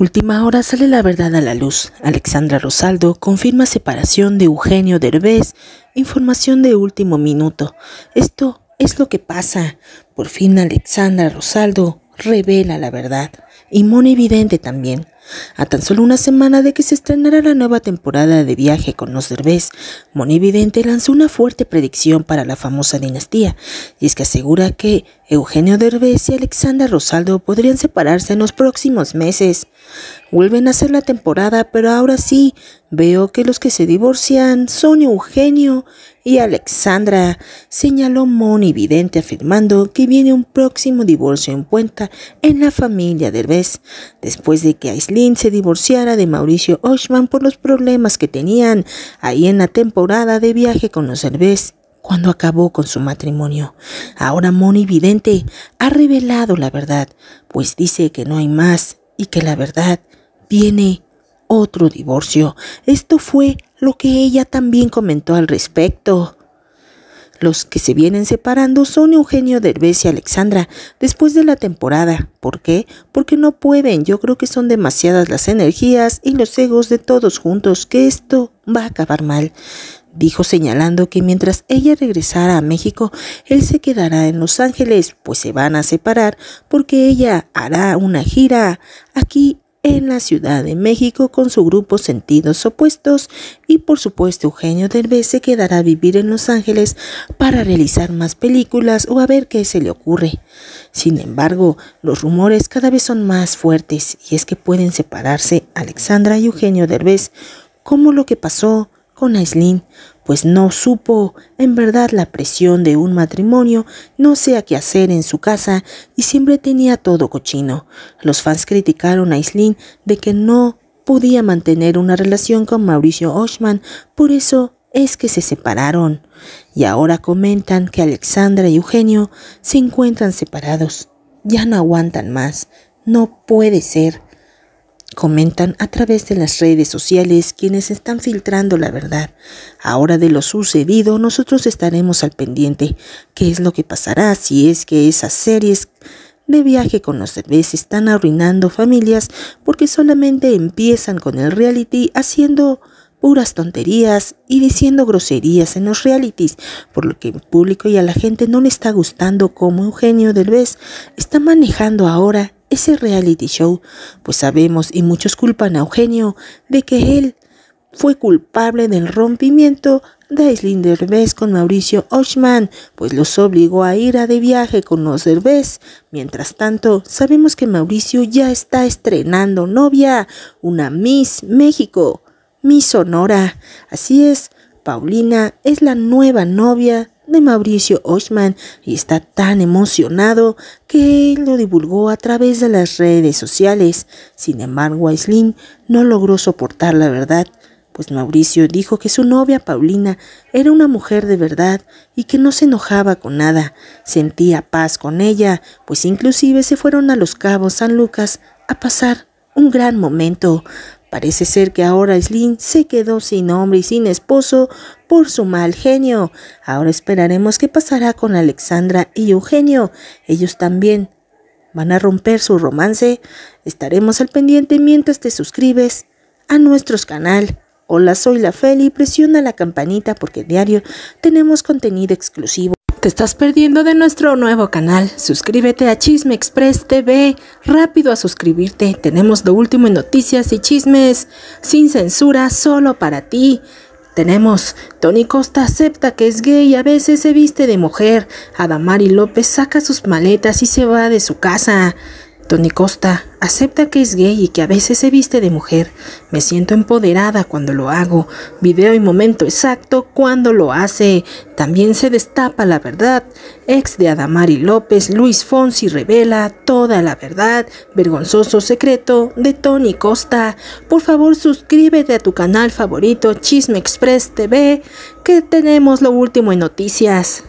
Última hora sale la verdad a la luz. Alexandra Rosaldo confirma separación de Eugenio Derbez. Información de último minuto. Esto es lo que pasa. Por fin Alexandra Rosaldo revela la verdad. Y Mona Evidente también. A tan solo una semana de que se estrenará la nueva temporada de Viaje con los Derbez, Moni Evidente lanzó una fuerte predicción para la famosa dinastía, y es que asegura que Eugenio Derbez y Alexandra Rosaldo podrían separarse en los próximos meses. Vuelven a ser la temporada, pero ahora sí, veo que los que se divorcian son Eugenio y Alexandra, señaló Moni Vidente afirmando que viene un próximo divorcio en cuenta en la familia Derbez, después de que Aislin se divorciara de Mauricio Oshman por los problemas que tenían ahí en la temporada de viaje con los Derbez cuando acabó con su matrimonio. Ahora Moni Vidente ha revelado la verdad, pues dice que no hay más y que la verdad viene otro divorcio. Esto fue lo que ella también comentó al respecto. Los que se vienen separando son Eugenio Derbez y Alexandra después de la temporada. ¿Por qué? Porque no pueden. Yo creo que son demasiadas las energías y los egos de todos juntos que esto va a acabar mal. Dijo señalando que mientras ella regresara a México, él se quedará en Los Ángeles, pues se van a separar porque ella hará una gira aquí en la Ciudad de México con su grupo Sentidos Opuestos y por supuesto Eugenio Derbez se quedará a vivir en Los Ángeles para realizar más películas o a ver qué se le ocurre. Sin embargo, los rumores cada vez son más fuertes y es que pueden separarse Alexandra y Eugenio Derbez, como lo que pasó con Aislin, pues no supo en verdad la presión de un matrimonio, no sé a qué hacer en su casa y siempre tenía todo cochino. Los fans criticaron a Aislin de que no podía mantener una relación con Mauricio Oshman, por eso es que se separaron. Y ahora comentan que Alexandra y Eugenio se encuentran separados. Ya no aguantan más. No puede ser. Comentan a través de las redes sociales quienes están filtrando la verdad. Ahora de lo sucedido nosotros estaremos al pendiente. ¿Qué es lo que pasará si es que esas series de viaje con los bebés están arruinando familias porque solamente empiezan con el reality haciendo puras tonterías y diciendo groserías en los realities, por lo que el público y a la gente no le está gustando cómo Eugenio Derbez está manejando ahora ese reality show, pues sabemos y muchos culpan a Eugenio de que él fue culpable del rompimiento de Aislinn Derbez con Mauricio Oshman, pues los obligó a ir a de viaje con los Derbez. Mientras tanto, sabemos que Mauricio ya está estrenando novia, una Miss México, Miss Sonora. Así es, Paulina es la nueva novia de Mauricio Oshman y está tan emocionado que lo divulgó a través de las redes sociales. Sin embargo, Aislin no logró soportar la verdad, pues Mauricio dijo que su novia Paulina era una mujer de verdad y que no se enojaba con nada, sentía paz con ella, pues inclusive se fueron a los cabos San Lucas a pasar un gran momento. Parece ser que ahora Slim se quedó sin hombre y sin esposo por su mal genio. Ahora esperaremos qué pasará con Alexandra y Eugenio. Ellos también van a romper su romance. Estaremos al pendiente mientras te suscribes a nuestros canal. Hola, soy la Feli. Presiona la campanita porque diario tenemos contenido exclusivo. Te estás perdiendo de nuestro nuevo canal. Suscríbete a Chisme Express TV. Rápido a suscribirte. Tenemos lo último en noticias y chismes. Sin censura, solo para ti. Tenemos, Tony Costa acepta que es gay y a veces se viste de mujer. Adamari López saca sus maletas y se va de su casa. Tony Costa acepta que es gay y que a veces se viste de mujer. Me siento empoderada cuando lo hago. Video y momento exacto cuando lo hace. También se destapa la verdad. Ex de Adamari López, Luis Fonsi revela toda la verdad. Vergonzoso secreto de Tony Costa. Por favor suscríbete a tu canal favorito Chisme Express TV que tenemos lo último en noticias.